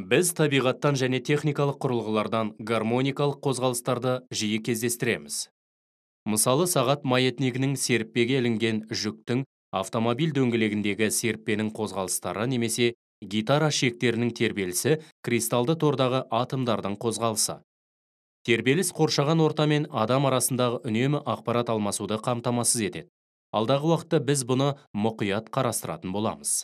біз табиғаттан және техникалық құрылғылардан гармоникалық қозғалыстарды жиі кездестіреміз мысалы сағат майетнегінің серіппеге ілінген жүктің автомобиль дөңгелегіндегі серппенің қозғалыстары немесе гитара шектерінің тербелісі кристалды тордағы атомдардың қозғалысы тербеліс қоршаған орта мен адам арасындағы үнемі ақпарат алмасуды қамтамасыз етеді алдағы уақытта біз бұны мұқият қарастыратын боламыз